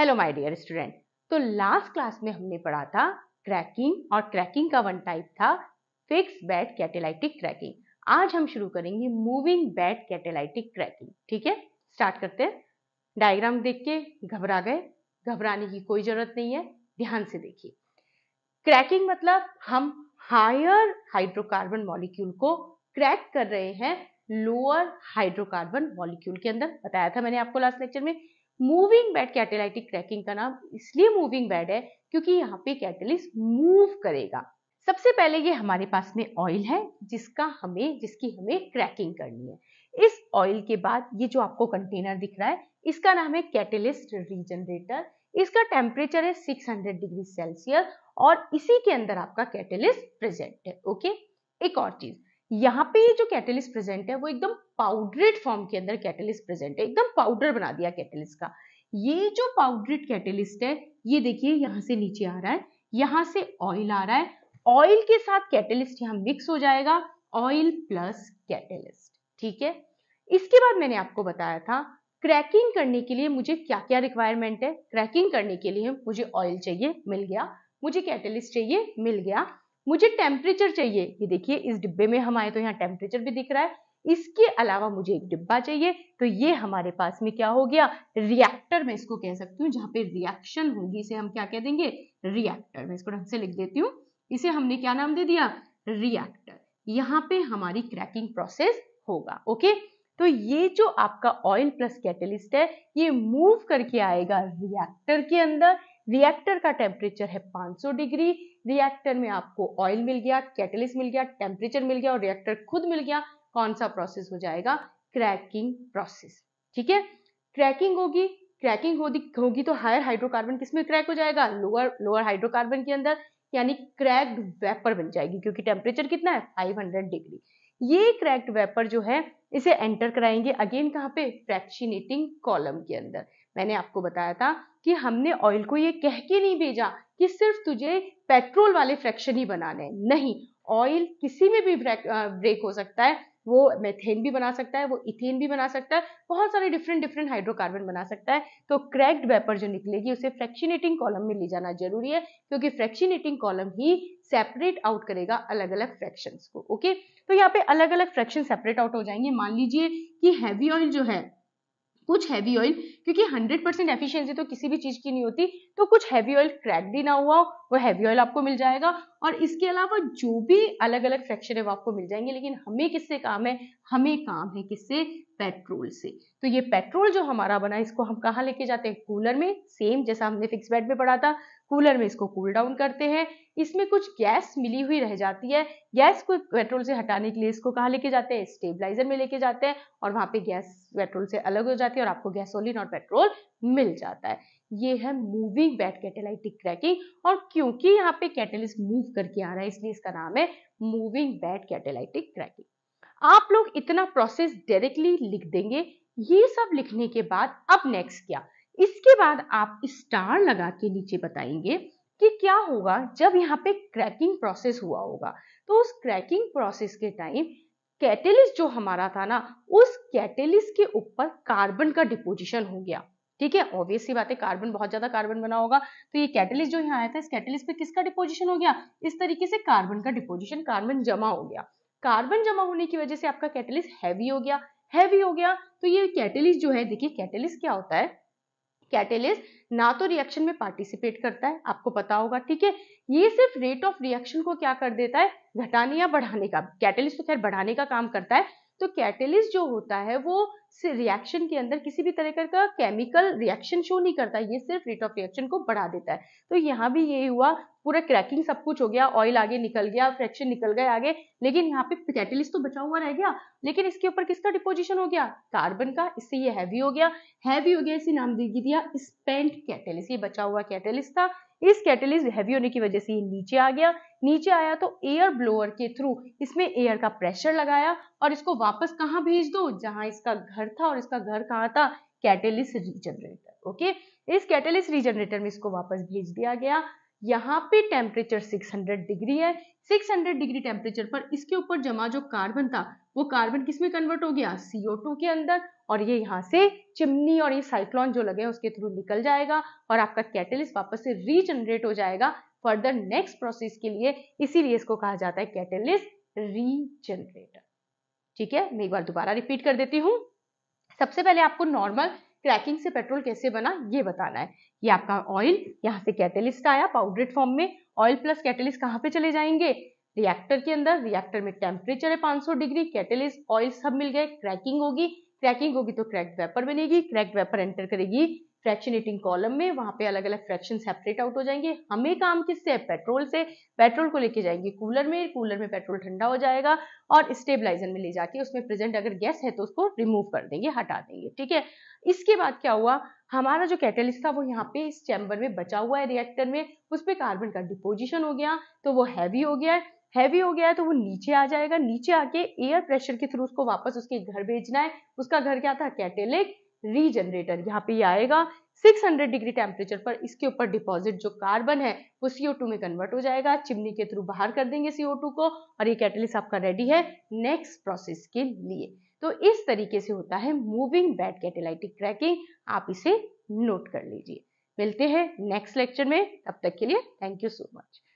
hello my dear student तो last class में हमने पढ़ा था क्रैकिंग और क्रैकिंग का वन टाइप था फिक्स बेड कैटेलाइटिक क्रैकिंग आज हम शुरू करेंगे मूविंग बेड कैटेलाइटिक क्रैकिंग ठीक है स्टार्ट करते हैं डायग्राम देख के घबरा गए घबराने की कोई जरूरत नहीं है ध्यान से देखिए क्रैकिंग मतलब हम हायर हाइड्रोकार्बन मॉलिक्यूल को क्रैक कर रहे हैं लोअर हाइड्रोकार्बन मॉलिक्यूल के अंदर बताया था मैंने आपको लास्ट लेक्चर में मूविंग बेड कैटेलाइटिक क्रैकिंग का नाम इसलिए मूविंग बेड है क्योंकि यहाँ पे कैटेलिस्ट मूव करेगा सबसे पहले ये हमारे पास में ऑयल है जिसका हमें जिसकी हमें क्रैकिंग करनी है इस ऑयल के बाद ये जो आपको कंटेनर दिख रहा है इसका नाम है कैटेलिस्ट रीजनरेटर इसका टेम्परेचर है 600 डिग्री सेल्सियस और इसी के अंदर आपका कैटेलिस्ट प्रेजेंट है ओके एक और चीज़ यहाँ पे जो कैटलिस्ट प्रेजेंट है वो एकदम पाउडरेट फॉर्म के अंदर कैटलिस्ट प्रेजेंट है एकदम पाउडर बना दिया कैटलिस्ट का ये जो पाउडरेट कैटलिस्ट है ये देखिए यहाँ से नीचे आ रहा है यहाँ से ऑयल आ रहा है ऑयल के साथ कैटलिस्ट यहाँ मिक्स हो जाएगा ऑयल प्लस कैटलिस्ट ठीक है इसके बाद मैंने आपको बताया था क्रैकिंग करने के लिए मुझे क्या क्या रिक्वायरमेंट है क्रैकिंग करने के लिए मुझे ऑयल चाहिए मिल गया मुझे कैटलिस्ट चाहिए मिल गया मुझे टेम्परेचर चाहिए ये देखिए इस डिब्बे में हम आए तो यहाँ टेम्परेचर भी दिख रहा है इसके अलावा मुझे एक डिब्बा चाहिए तो ये हमारे पास में क्या हो गया रिएक्टर में इसको कह सकती हूँ जहाँ पे रिएक्शन होगी इसे हम क्या कह देंगे रिएक्टर में इसको ढंग से लिख देती हूँ इसे हमने क्या नाम दे दिया रिएक्टर यहाँ पे हमारी क्रैकिंग प्रोसेस होगा ओके तो ये जो आपका ऑयल प्लस कैटलिस्ट है ये मूव करके आएगा रिएक्टर के अंदर रिएक्टर का टेम्परेचर है 500 डिग्री रिएक्टर में आपको ऑयल मिल गया कैटलिस्ट मिल गया टेम्परेचर मिल गया और रिएक्टर खुद मिल गया कौन सा प्रोसेस हो जाएगा क्रैकिंग प्रोसेस ठीक है क्रैकिंग होगी क्रैकिंग होगी होगी तो हायर हाइड्रोकार्बन किसमें क्रैक हो जाएगा लोअर लोअर हाइड्रोकार्बन के अंदर यानी क्रैक्ड वेपर बन जाएगी क्योंकि टेम्परेचर कितना है 500 डिग्री ये क्रैक्ड वेपर जो है इसे एंटर कराएंगे अगेन कहाँ पे फ्रैक्शीनेटिंग कॉलम के अंदर मैंने आपको बताया था कि हमने ऑयल को ये कह के नहीं भेजा कि सिर्फ तुझे पेट्रोल वाले फ्रैक्शन ही बनाने नहीं ऑयल किसी में भी ब्रेक ब्रेक हो सकता है वो मेथेन भी बना सकता है वो इथेन भी बना सकता है बहुत सारे डिफरेंट डिफरेंट हाइड्रोकार्बन बना सकता है तो क्रैक्ड वेपर जो निकलेगी उसे फ्रैक्शनेटिंग कॉलम में ले जाना जरूरी है क्योंकि फ्रैक्शनेटिंग कॉलम ही सेपरेट आउट करेगा अलग अलग फ्रैक्शंस को ओके तो यहाँ पे अलग अलग फ्रैक्शन सेपरेट आउट हो जाएंगे मान लीजिए कि हैवी ऑयल जो है कुछ हैवी ऑयल क्योंकि 100 परसेंट एफिशियंसी तो किसी भी चीज़ की नहीं होती तो कुछ हैवी ऑयल क्रैक भी ना हुआ हो वो हैवी ऑयल आपको मिल जाएगा और इसके अलावा जो भी अलग अलग फ्रैक्चर है वो आपको मिल जाएंगे लेकिन हमें किससे काम है हमें काम है किससे पेट्रोल से तो ये पेट्रोल जो हमारा बना इसको हम कहाँ लेके जाते हैं कूलर में सेम जैसा हमने फिक्स बेड में पढ़ा था कूलर में इसको कूल डाउन करते हैं इसमें कुछ गैस मिली हुई रह जाती है गैस को पेट्रोल से हटाने के लिए इसको कहाँ लेके जाते हैं स्टेबलाइजर में लेके जाते हैं और वहां पे गैस पेट्रोल से अलग हो जाती है और आपको गैसोलिन और पेट्रोल मिल जाता है ये है मूविंग बैट कैटेलाइटिक क्रैकिंग और क्योंकि यहाँ पे कैटेलिस्ट मूव करके आ रहा है इसलिए इसका नाम है मूविंग बैट कैटेलाइटिक क्रैकिंग आप लोग इतना प्रोसेस डायरेक्टली लिख देंगे ये सब लिखने के बाद अब नेक्स्ट क्या इसके बाद आप स्टार लगा के नीचे बताएंगे कि क्या होगा जब यहाँ पे क्रैकिंग प्रोसेस हुआ होगा तो उस क्रैकिंग प्रोसेस के टाइम कैटेलिस्ट जो हमारा था ना उस कैटेलिस्ट के ऊपर कार्बन का डिपोजिशन हो गया ठीक है ऑब्वियसली बात है कार्बन बहुत ज्यादा कार्बन बना होगा तो ये कैटेलिस्ट जो यहाँ आया था इस कैटेलिस्ट पे किसका डिपोजिशन हो गया इस तरीके से कार्बन का डिपोजिशन कार्बन जमा हो गया कार्बन जमा होने की वजह से आपका कैटलिस्ट हैवी हो गया हैवी हो गया तो ये कैटलिस्ट जो है देखिए कैटलिस्ट क्या होता है कैटलिस्ट ना तो रिएक्शन में पार्टिसिपेट करता है आपको पता होगा ठीक है ये सिर्फ रेट ऑफ रिएक्शन को क्या कर देता है घटाने या बढ़ाने का कैटलिस्ट तो खैर बढ़ाने का काम करता है तो कैटेलिस्ट जो होता है वो रिएक्शन के अंदर किसी भी तरह का केमिकल रिएक्शन शो नहीं करता ये सिर्फ रेट ऑफ रिएक्शन को बढ़ा देता है तो यहाँ भी यही हुआ पूरा क्रैकिंग सब कुछ हो गया ऑयल आगे निकल गया फ्रैक्शन निकल गए आगे लेकिन यहाँ पे कैटलिस्ट तो बचा हुआ रह गया लेकिन इसके ऊपर किसका डिपोजिशन हो गया कार्बन का इससे ये हैवी हो गया हैवी हो गया इसे नाम दे दिया स्पेंट कैटेलिस ये बचा हुआ कैटेलिस्ट था इस कैटलिस्ट हैवी होने की वजह से ये नीचे आ गया नीचे आया तो एयर ब्लोअर के थ्रू इसमें एयर का प्रेशर लगाया और इसको वापस कहाँ भेज दो जहाँ इसका घर था और इसका घर कहाँ था कैटेलिस रीजनरेटर ओके इस कैटेलिस रीजनरेटर में इसको वापस भेज दिया गया यहाँ पे टेम्परेचर 600 डिग्री है 600 डिग्री टेम्परेचर पर इसके ऊपर जमा जो कार्बन था वो कार्बन किसमें कन्वर्ट हो गया CO2 के अंदर और ये यहाँ से चिमनी और ये साइक्लॉन जो लगे हैं उसके थ्रू निकल जाएगा और आपका कैटलिस्ट वापस से रीजनरेट हो जाएगा फर्दर नेक्स्ट प्रोसेस के लिए इसीलिए इसको कहा जाता है कैटलिस्ट रीजनरेटर ठीक है मैं एक बार दोबारा रिपीट कर देती हूँ सबसे पहले आपको नॉर्मल क्रैकिंग से पेट्रोल कैसे बना ये बताना है ये आपका ऑयल यहाँ से कैटलिस्ट आया पाउडरेड फॉर्म में ऑयल प्लस कैटलिस्ट कहाँ पे चले जाएंगे रिएक्टर के अंदर रिएक्टर में टेम्परेचर है 500 डिग्री कैटलिस्ट ऑयल सब मिल गए क्रैकिंग होगी क्रैकिंग होगी तो क्रैक वेपर बनेगी क्रैक वेपर एंटर करेगी फ्रैक्शनेटिंग कॉलम में वहां पे अलग अलग फ्रैक्शन सेपरेट आउट हो जाएंगे हमें काम किससे है पेट्रोल से पेट्रोल को लेके जाएंगे कूलर में कूलर में पेट्रोल ठंडा हो जाएगा और स्टेबलाइजर में ले जाके उसमें प्रेजेंट अगर गैस है तो उसको रिमूव कर देंगे हटा देंगे ठीक है इसके बाद क्या हुआ हमारा जो कैटलिस्ट था वो यहाँ पे इस चैम्बर में बचा हुआ है रिएक्टर में उस पर कार्बन का डिपोजिशन हो गया तो वो हैवी हो गया है हैवी हो गया है तो वो नीचे आ जाएगा नीचे आके एयर प्रेशर के थ्रू उसको वापस उसके घर भेजना है उसका घर क्या था कैटेलिक रीजनरेटर यहाँ पे आएगा 600 डिग्री टेम्परेचर पर इसके ऊपर डिपॉजिट जो कार्बन है वो CO2 में कन्वर्ट हो जाएगा चिमनी के थ्रू बाहर कर देंगे CO2 को और ये कैटलिस्ट आपका रेडी है नेक्स्ट प्रोसेस के लिए तो इस तरीके से होता है मूविंग बैड कैटेलाइटिक क्रैकिंग आप इसे नोट कर लीजिए मिलते हैं नेक्स्ट लेक्चर में तब तक के लिए थैंक यू सो मच